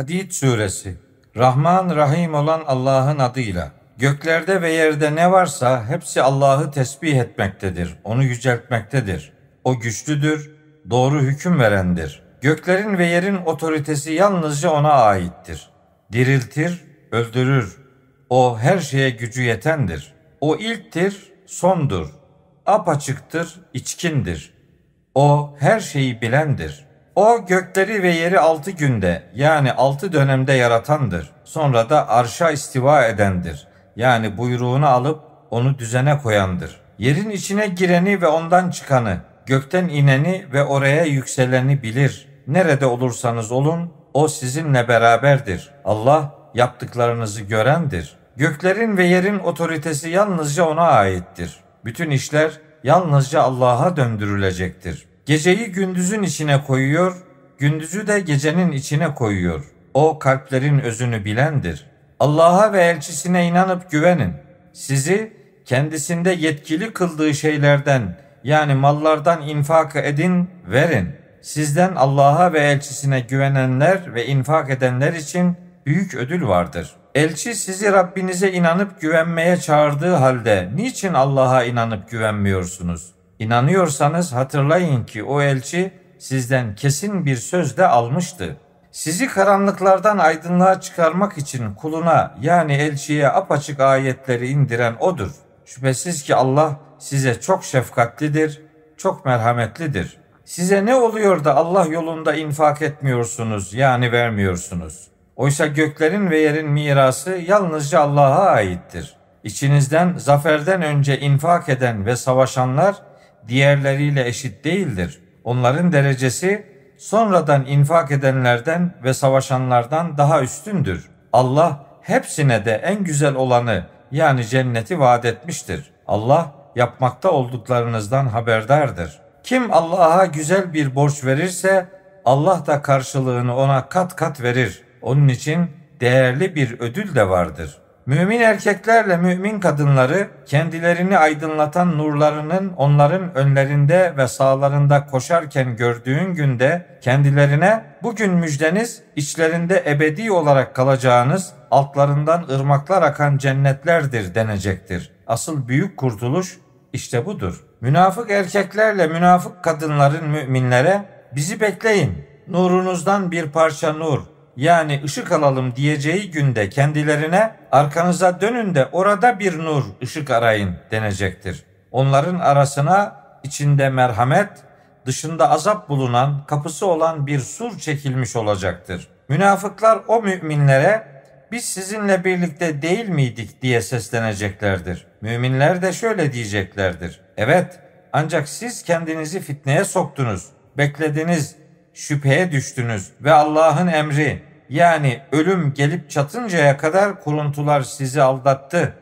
Hadid Suresi Rahman Rahim olan Allah'ın adıyla Göklerde ve yerde ne varsa hepsi Allah'ı tesbih etmektedir, onu yüceltmektedir. O güçlüdür, doğru hüküm verendir. Göklerin ve yerin otoritesi yalnızca ona aittir. Diriltir, öldürür. O her şeye gücü yetendir. O ilktir, sondur. Apaçıktır, içkindir. O her şeyi bilendir.'' O gökleri ve yeri altı günde yani altı dönemde yaratandır. Sonra da arşa istiva edendir. Yani buyruğunu alıp onu düzene koyandır. Yerin içine gireni ve ondan çıkanı, gökten ineni ve oraya yükseleni bilir. Nerede olursanız olun o sizinle beraberdir. Allah yaptıklarınızı görendir. Göklerin ve yerin otoritesi yalnızca ona aittir. Bütün işler yalnızca Allah'a döndürülecektir. Geceyi gündüzün içine koyuyor, gündüzü de gecenin içine koyuyor. O kalplerin özünü bilendir. Allah'a ve elçisine inanıp güvenin. Sizi kendisinde yetkili kıldığı şeylerden yani mallardan infak edin, verin. Sizden Allah'a ve elçisine güvenenler ve infak edenler için büyük ödül vardır. Elçi sizi Rabbinize inanıp güvenmeye çağırdığı halde niçin Allah'a inanıp güvenmiyorsunuz? İnanıyorsanız hatırlayın ki o elçi sizden kesin bir söz de almıştı. Sizi karanlıklardan aydınlığa çıkarmak için kuluna yani elçiye apaçık ayetleri indiren odur. Şüphesiz ki Allah size çok şefkatlidir, çok merhametlidir. Size ne oluyor da Allah yolunda infak etmiyorsunuz yani vermiyorsunuz? Oysa göklerin ve yerin mirası yalnızca Allah'a aittir. İçinizden zaferden önce infak eden ve savaşanlar diğerleriyle eşit değildir. Onların derecesi sonradan infak edenlerden ve savaşanlardan daha üstündür. Allah hepsine de en güzel olanı yani cenneti vaat etmiştir. Allah yapmakta olduklarınızdan haberdardır. Kim Allah'a güzel bir borç verirse Allah da karşılığını ona kat kat verir. Onun için değerli bir ödül de vardır.'' Mümin erkeklerle mümin kadınları kendilerini aydınlatan nurlarının onların önlerinde ve sağlarında koşarken gördüğün günde kendilerine bugün müjdeniz içlerinde ebedi olarak kalacağınız altlarından ırmaklar akan cennetlerdir denecektir. Asıl büyük kurtuluş işte budur. Münafık erkeklerle münafık kadınların müminlere bizi bekleyin. Nurunuzdan bir parça nur, yani ışık alalım diyeceği günde kendilerine arkanıza dönün de orada bir nur ışık arayın denecektir. Onların arasına içinde merhamet, dışında azap bulunan, kapısı olan bir sur çekilmiş olacaktır. Münafıklar o müminlere biz sizinle birlikte değil miydik diye sesleneceklerdir. Müminler de şöyle diyeceklerdir. Evet ancak siz kendinizi fitneye soktunuz. Beklediniz, şüpheye düştünüz ve Allah'ın emri yani ölüm gelip çatıncaya kadar kuruntular sizi aldattı.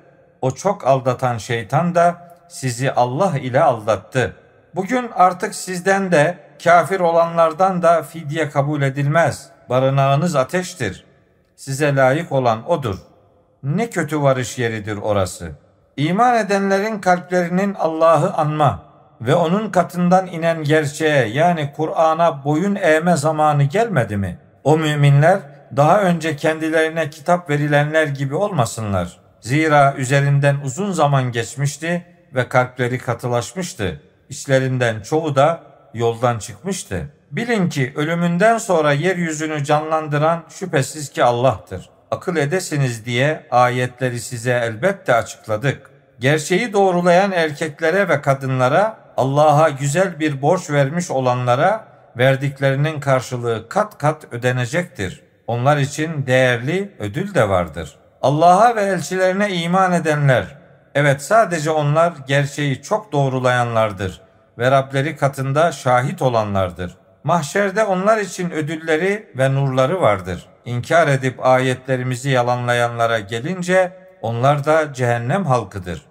O çok aldatan şeytan da sizi Allah ile aldattı. Bugün artık sizden de kafir olanlardan da fidye kabul edilmez. Barınağınız ateştir. Size layık olan odur. Ne kötü varış yeridir orası. İman edenlerin kalplerinin Allah'ı anma.'' ve onun katından inen gerçeğe yani Kur'an'a boyun eğme zamanı gelmedi mi? O müminler daha önce kendilerine kitap verilenler gibi olmasınlar. Zira üzerinden uzun zaman geçmişti ve kalpleri katılaşmıştı. İçlerinden çoğu da yoldan çıkmıştı. Bilin ki ölümünden sonra yeryüzünü canlandıran şüphesiz ki Allah'tır. Akıl edesiniz diye ayetleri size elbette açıkladık. Gerçeği doğrulayan erkeklere ve kadınlara Allah'a güzel bir borç vermiş olanlara verdiklerinin karşılığı kat kat ödenecektir. Onlar için değerli ödül de vardır. Allah'a ve elçilerine iman edenler, evet sadece onlar gerçeği çok doğrulayanlardır ve Rableri katında şahit olanlardır. Mahşerde onlar için ödülleri ve nurları vardır. İnkar edip ayetlerimizi yalanlayanlara gelince onlar da cehennem halkıdır.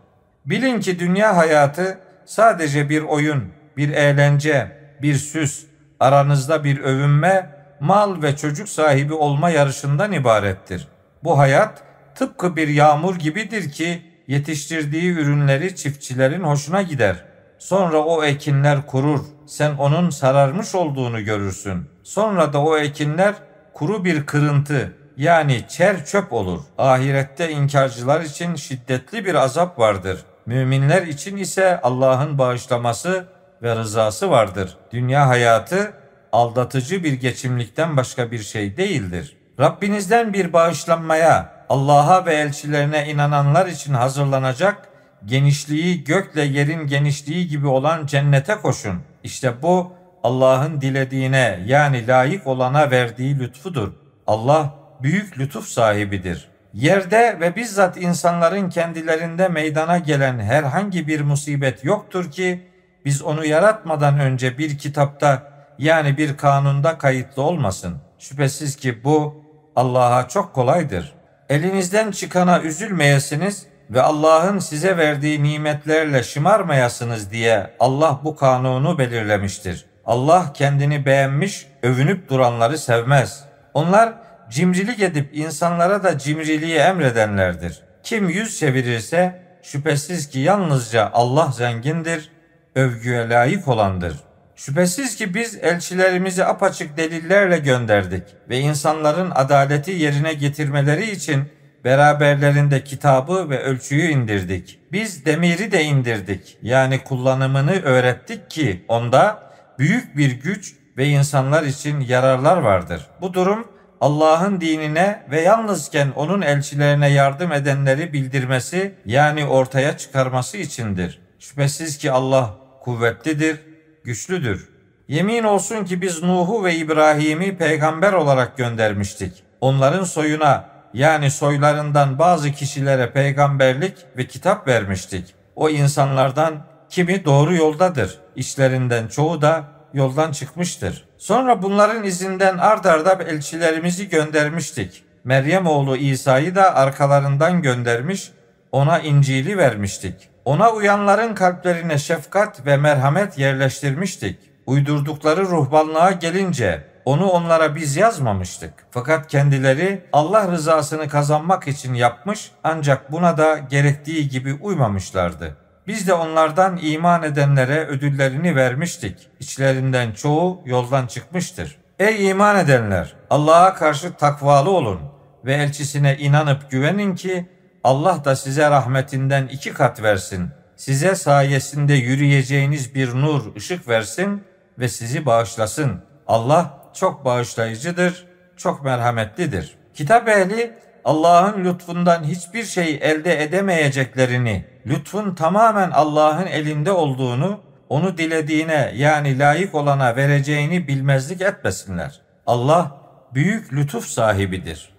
Bilin ki dünya hayatı sadece bir oyun, bir eğlence, bir süs, aranızda bir övünme, mal ve çocuk sahibi olma yarışından ibarettir. Bu hayat tıpkı bir yağmur gibidir ki yetiştirdiği ürünleri çiftçilerin hoşuna gider. Sonra o ekinler kurur. Sen onun sararmış olduğunu görürsün. Sonra da o ekinler kuru bir kırıntı yani çer çöp olur. Ahirette inkarcılar için şiddetli bir azap vardır.'' Müminler için ise Allah'ın bağışlaması ve rızası vardır. Dünya hayatı aldatıcı bir geçimlikten başka bir şey değildir. Rabbinizden bir bağışlanmaya, Allah'a ve elçilerine inananlar için hazırlanacak genişliği gökle yerin genişliği gibi olan cennete koşun. İşte bu Allah'ın dilediğine yani layık olana verdiği lütfudur. Allah büyük lütuf sahibidir.'' Yerde ve bizzat insanların kendilerinde meydana gelen herhangi bir musibet yoktur ki biz onu yaratmadan önce bir kitapta yani bir kanunda kayıtlı olmasın. Şüphesiz ki bu Allah'a çok kolaydır. Elinizden çıkana üzülmeyesiniz ve Allah'ın size verdiği nimetlerle şımarmayasınız diye Allah bu kanunu belirlemiştir. Allah kendini beğenmiş, övünüp duranları sevmez. Onlar cimrilik edip insanlara da cimriliği emredenlerdir. Kim yüz çevirirse şüphesiz ki yalnızca Allah zengindir, övgüye layık olandır. Şüphesiz ki biz elçilerimizi apaçık delillerle gönderdik ve insanların adaleti yerine getirmeleri için beraberlerinde kitabı ve ölçüyü indirdik. Biz demiri de indirdik. Yani kullanımını öğrettik ki onda büyük bir güç ve insanlar için yararlar vardır. Bu durum Allah'ın dinine ve yalnızken onun elçilerine yardım edenleri bildirmesi yani ortaya çıkarması içindir. Şüphesiz ki Allah kuvvetlidir, güçlüdür. Yemin olsun ki biz Nuh'u ve İbrahim'i peygamber olarak göndermiştik. Onların soyuna yani soylarından bazı kişilere peygamberlik ve kitap vermiştik. O insanlardan kimi doğru yoldadır, işlerinden çoğu da yoldan çıkmıştır. Sonra bunların izinden ard arda elçilerimizi göndermiştik. Meryem oğlu İsa'yı da arkalarından göndermiş, ona İncil'i vermiştik. Ona uyanların kalplerine şefkat ve merhamet yerleştirmiştik. Uydurdukları ruhbanlığa gelince onu onlara biz yazmamıştık. Fakat kendileri Allah rızasını kazanmak için yapmış ancak buna da gerektiği gibi uymamışlardı. Biz de onlardan iman edenlere ödüllerini vermiştik. İçlerinden çoğu yoldan çıkmıştır. Ey iman edenler! Allah'a karşı takvalı olun ve elçisine inanıp güvenin ki Allah da size rahmetinden iki kat versin. Size sayesinde yürüyeceğiniz bir nur, ışık versin ve sizi bağışlasın. Allah çok bağışlayıcıdır, çok merhametlidir. Kitap ehli Allah'ın lütfundan hiçbir şey elde edemeyeceklerini lütfun tamamen Allah'ın elinde olduğunu, onu dilediğine yani layık olana vereceğini bilmezlik etmesinler. Allah büyük lütuf sahibidir.''